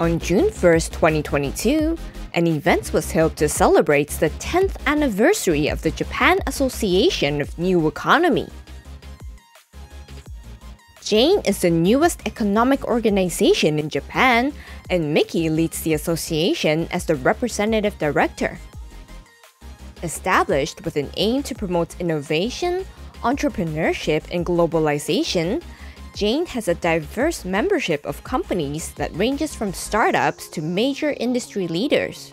On June 1, 2022, an event was held to celebrate the 10th anniversary of the Japan Association of New Economy. Jane is the newest economic organization in Japan, and Mickey leads the association as the representative director. Established with an aim to promote innovation, entrepreneurship, and globalization, Jane has a diverse membership of companies that ranges from startups to major industry leaders.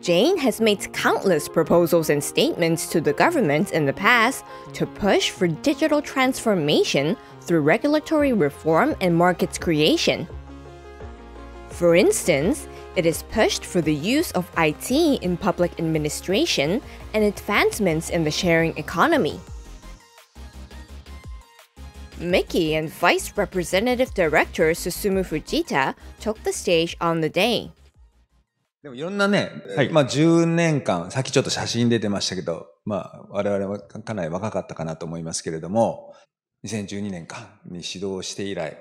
Jane has made countless proposals and statements to the government in the past to push for digital transformation through regulatory reform and markets creation. For instance, it is pushed for the use of IT in public administration and advancements in the sharing economy. Mickey and Vice Representative Director Susumu Fujita took the stage on the day. でもいろんなね、はい、まあ10年間、さっきちょっと写真出てましたけど、まあ我々はかなり若かったかなと思いますけれども、2012年間に指導して以来、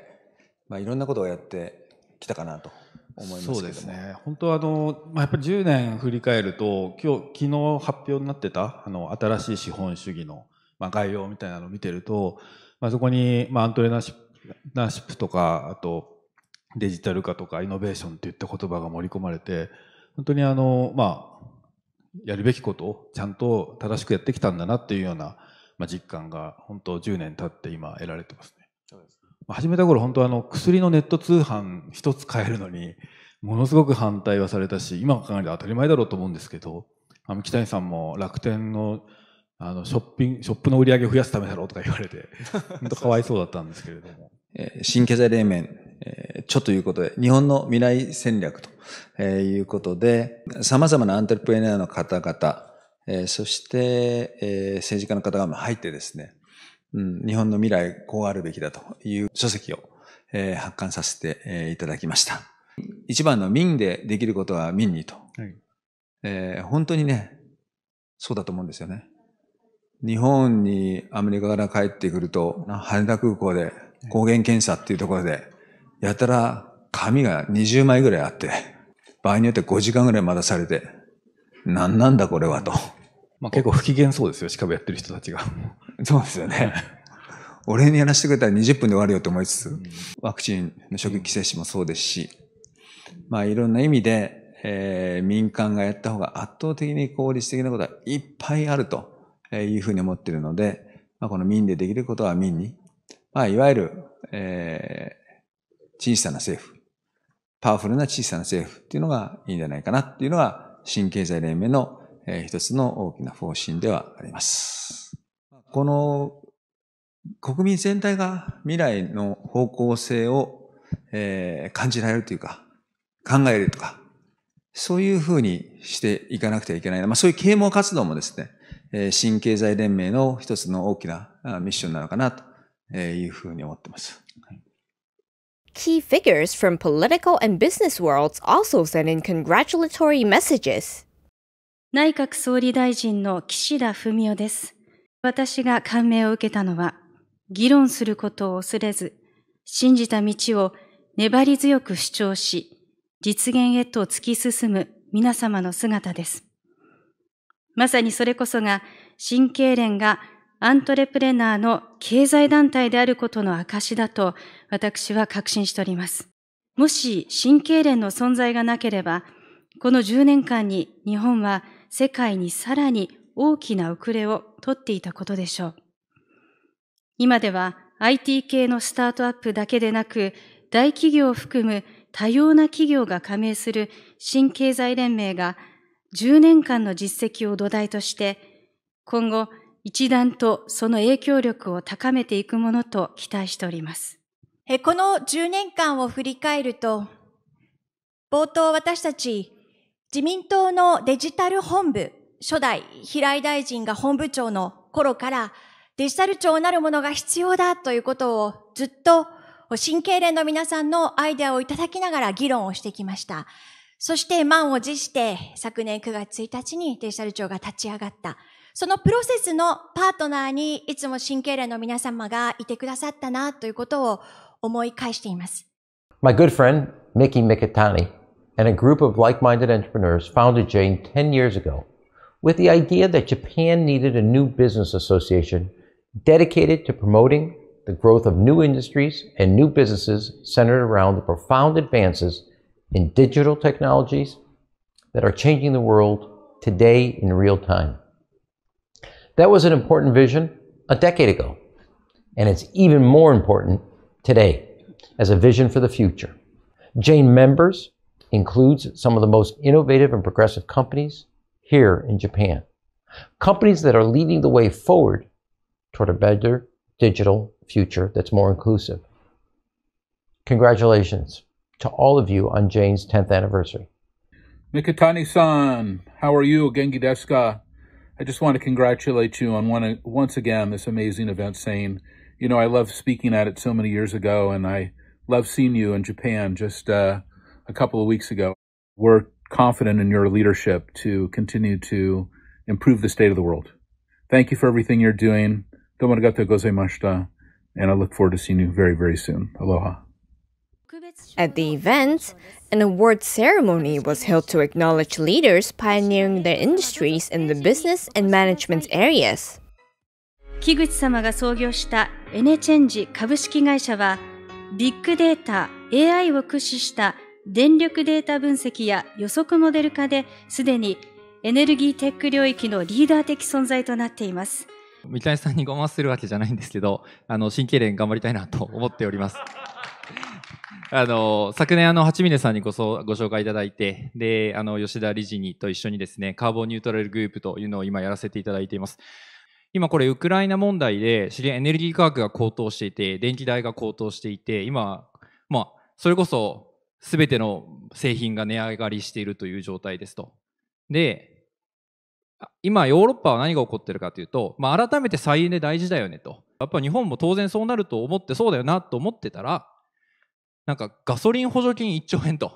まあいろんなことをやってきたかなと思いますけどそうですね。本当はあの、まあ、やっぱり10年振り返ると、今日、昨日発表になってた、あの、新しい資本主義の、まあ、概要みたいなのを見てると、まあ、そこに、まあ、アントレナーシップとか、あとデジタル化とかイノベーションといった言葉が盛り込まれて、本当にあの、まあ、やるべきことをちゃんと正しくやってきたんだなっていうような、まあ、実感が本当10年経って今得られてますね。そうですね始めた頃本当あの薬のネット通販一つ買えるのにものすごく反対はされたし今考えると当たり前だろうと思うんですけどあの北谷さんも楽天のあの、ショッピング、ショップの売り上げを増やすためだろうとか言われて、本 当かわいそうだったんですけれども。え新経済冷麺、えー、ちょということで、日本の未来戦略と、えいうことで、様々なアントレプレナーの方々、えー、そして、えー、政治家の方々も入ってですね、うん、日本の未来こうあるべきだという書籍を、えー、発刊させて、えいただきました。一番の民でできることは民にと。はい、えー、本当にね、そうだと思うんですよね。日本にアメリカから帰ってくると、羽田空港で抗原検査っていうところで、やたら紙が20枚ぐらいあって、場合によって5時間ぐらい待たされて、何なんだこれはと。まあ結構不機嫌そうですよ、しかもやってる人たちが。そうですよね。俺にやらせてくれたら20分で終わるよと思いつつ、ワクチンの職域接種もそうですし、まあいろんな意味で、えー、民間がやった方が圧倒的に効率的なことはいっぱいあると。いうふうに思っているので、まあ、この民でできることは民に、まあ、いわゆる、えー、小さな政府、パワフルな小さな政府っていうのがいいんじゃないかなっていうのが、新経済連盟の、えー、一つの大きな方針ではあります。この国民全体が未来の方向性を、えー、感じられるというか、考えるとか、そういうふうにしていかなくてはいけない。まあそういう啓蒙活動もですね、新経済連盟の一つの大きなミッションなのかなというふうに思ってます。Key figures from political and business worlds also sent in congratulatory messages. 内閣総理大臣の岸田文雄です。私が感銘を受けたのは、議論することを恐れず、信じた道を粘り強く主張し、実現へと突き進む皆様の姿です。まさにそれこそが、神経連がアントレプレナーの経済団体であることの証だと私は確信しております。もし神経連の存在がなければ、この10年間に日本は世界にさらに大きな遅れをとっていたことでしょう。今では IT 系のスタートアップだけでなく、大企業を含む多様な企業が加盟する新経済連盟が10年間の実績を土台として、今後一段とその影響力を高めていくものと期待しております。この10年間を振り返ると、冒頭私たち自民党のデジタル本部、初代平井大臣が本部長の頃からデジタル庁なるものが必要だということをずっと神経連の皆さんのアイデアをいただきながら議論をしてきました。そして満を持して昨年9月1日にデジタル庁が立ち上がった。そのプロセスのパートナーにいつも神経連の皆様がいてくださったなということを思い返しています。My good friend, Mickey Mikitani and a group of like-minded entrepreneurs founded Jane 10 years ago with the idea that Japan needed a new business association dedicated to promoting the growth of new industries and new businesses centered around the profound advances in digital technologies that are changing the world today in real time. That was an important vision a decade ago, and it's even more important today as a vision for the future. Jane Members includes some of the most innovative and progressive companies here in Japan, companies that are leading the way forward toward a better digital future that's more inclusive. Congratulations to all of you on Jane's 10th anniversary. Mikitani-san, how are you, Gengi Deska? I just want to congratulate you on one, once again this amazing event Saying, You know, I loved speaking at it so many years ago, and I loved seeing you in Japan just uh, a couple of weeks ago. We're confident in your leadership to continue to improve the state of the world. Thank you for everything you're doing. Domo arigato gozaimashita, and I look forward to seeing you very, very soon. Aloha. At the event, an award ceremony was held to acknowledge leaders pioneering their industries in the business and management areas. 木口様が創業したエネチェンジ株式会社は、ビッグデータ、AI を駆使した電力データ分析や予測モデル化ですでにエネルギーテック領域のリーダー的存在となっています。三谷さんにごまわするわけじゃないんですけど、あの、新経連頑張りたいなと思っております。あの、昨年、あの、八峰さんにごそご紹介いただいて、で、あの、吉田理事にと一緒にですね、カーボンニュートラルグループというのを今やらせていただいています。今これ、ウクライナ問題で、資源エネルギー価格が高騰していて、電気代が高騰していて、今、まあ、それこそ、すべての製品が値上がりしているという状態ですと。で、今ヨーロッパは何が起こってるかというと、まあ、改めて再エネ大事だよねとやっぱ日本も当然そうなると思ってそうだよなと思ってたらなんかガソリン補助金1兆円と。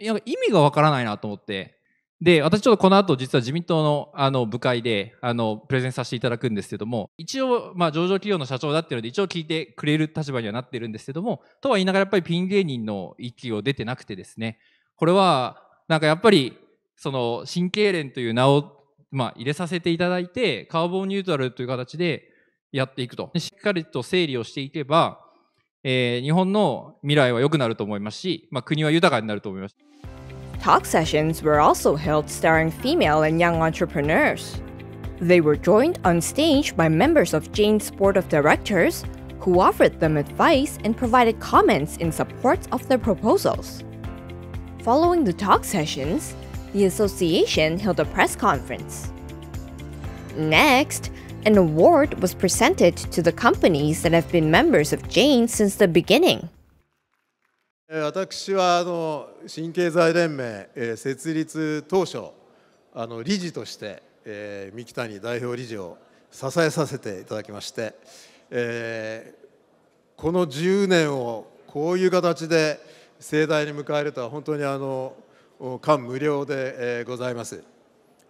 いや、意味がわからないなと思って。で、私ちょっとこの後実は自民党のあの部会であのプレゼンさせていただくんですけども、一応、まあ、上場企業の社長だっていうので、一応聞いてくれる立場にはなってるんですけども、とは言いながらやっぱりピン芸人の域を出てなくてですね、これは、なんかやっぱり、その、神経連という名を、まあ、入れさせていただいて、カーボンニュートラルという形でやっていくと。しっかりと整理をしていけば、えー、日本の未来は良くなると思いますし、まあ、国は豊かになると思います。Talk sessions were also held starring female and young entrepreneurs. They were joined on stage by members of Jane's board of directors who offered them advice and provided comments in support of their proposals. Following the talk sessions, the association held a press conference. Next, An award was presented to the companies that have been members of Jane since the beginning. 私はあの新経済連盟、え設立当初あの理事として、えー、三木谷代表理事を支えさせていただきまして、えー、この10年をこういう形で盛大に迎えるとは本当にあの感無量で、えー、ございます、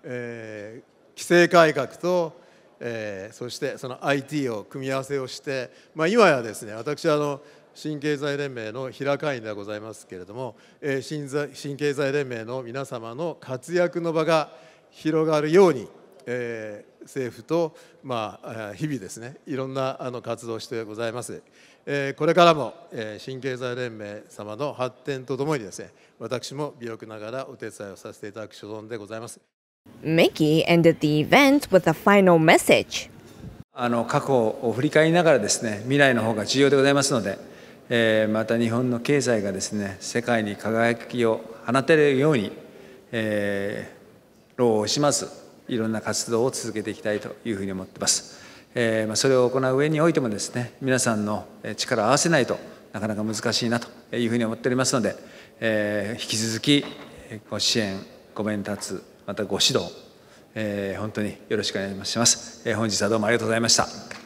えー、規制改革とえー、そしてその IT を組み合わせをして、まあ、今やですね私はあの新経済連盟の平会員ではございますけれども、えー、新経済連盟の皆様の活躍の場が広がるように、えー、政府と、まあ、日々ですねいろんなあの活動をしてございます、えー、これからも、えー、新経済連盟様の発展とともにですね私も微力ながらお手伝いをさせていただく所存でございます。Mickey ended the event with a final message. あの過去を振り返りながらですね未来の方が重要でございますので、えー、また日本の経済がですね世界に輝きを放てれるように、えー、労を惜しまずいろんな活動を続けていきたいというふうに思ってます、えー、それを行う上においてもですね皆さんの力を合わせないとなかなか難しいなというふうに思っておりますので、えー、引き続きご支援ご鞭撻またご指導、えー、本当によろしくお願いします、えー、本日はどうもありがとうございました